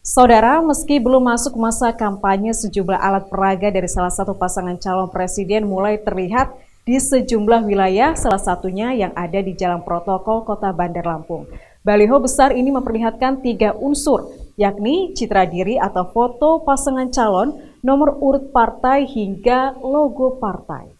Saudara, meski belum masuk masa kampanye, sejumlah alat peraga dari salah satu pasangan calon presiden mulai terlihat di sejumlah wilayah, salah satunya yang ada di Jalan Protokol Kota Bandar Lampung. Baliho besar ini memperlihatkan tiga unsur, yakni citra diri atau foto pasangan calon, nomor urut partai hingga logo partai.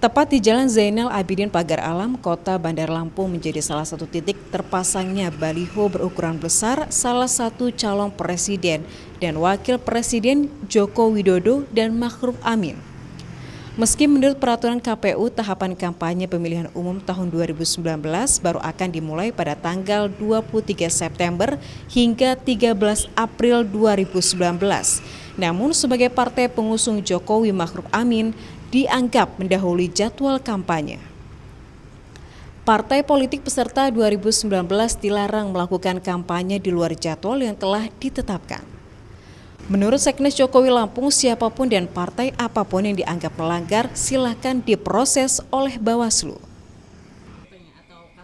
Tepat di Jalan Zainal Abidin Pagar Alam, Kota Bandar Lampung menjadi salah satu titik terpasangnya baliho berukuran besar salah satu calon presiden dan wakil presiden Joko Widodo dan Ma'ruf Amin. Meski menurut peraturan KPU tahapan kampanye pemilihan umum tahun 2019 baru akan dimulai pada tanggal 23 September hingga 13 April 2019. Namun sebagai partai pengusung Jokowi Ma'ruf Amin, dianggap mendahului jadwal kampanye. Partai politik peserta 2019 dilarang melakukan kampanye di luar jadwal yang telah ditetapkan. Menurut Seknes Jokowi Lampung, siapapun dan partai apapun yang dianggap melanggar silahkan diproses oleh Bawaslu.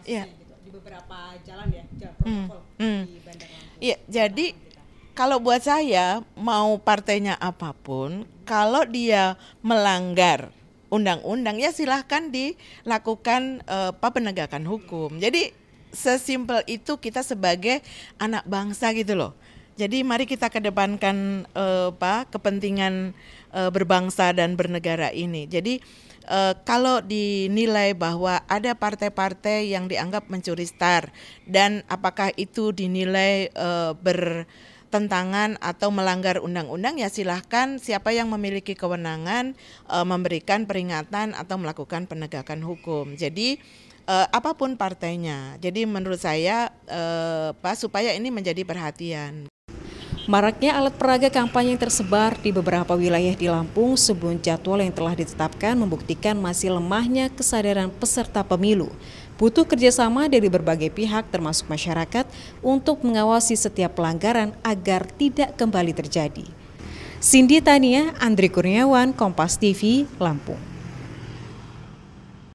ya. Hmm. Hmm. ya, jadi kalau buat saya mau partainya apapun, kalau dia melanggar undang-undang ya silahkan dilakukan uh, penegakan hukum. Jadi sesimpel itu kita sebagai anak bangsa gitu loh. Jadi mari kita kedepankan uh, kepentingan uh, berbangsa dan bernegara ini. Jadi uh, kalau dinilai bahwa ada partai-partai yang dianggap mencuri star dan apakah itu dinilai uh, ber bertentangan atau melanggar undang-undang ya silahkan siapa yang memiliki kewenangan e, memberikan peringatan atau melakukan penegakan hukum. Jadi e, apapun partainya. Jadi menurut saya e, Pak supaya ini menjadi perhatian. Maraknya alat peraga kampanye yang tersebar di beberapa wilayah di Lampung sebelum jadwal yang telah ditetapkan membuktikan masih lemahnya kesadaran peserta pemilu. Butuh kerjasama dari berbagai pihak termasuk masyarakat untuk mengawasi setiap pelanggaran agar tidak kembali terjadi. Cindy Tania, Andri Kurniawan, Kompas TV, Lampung.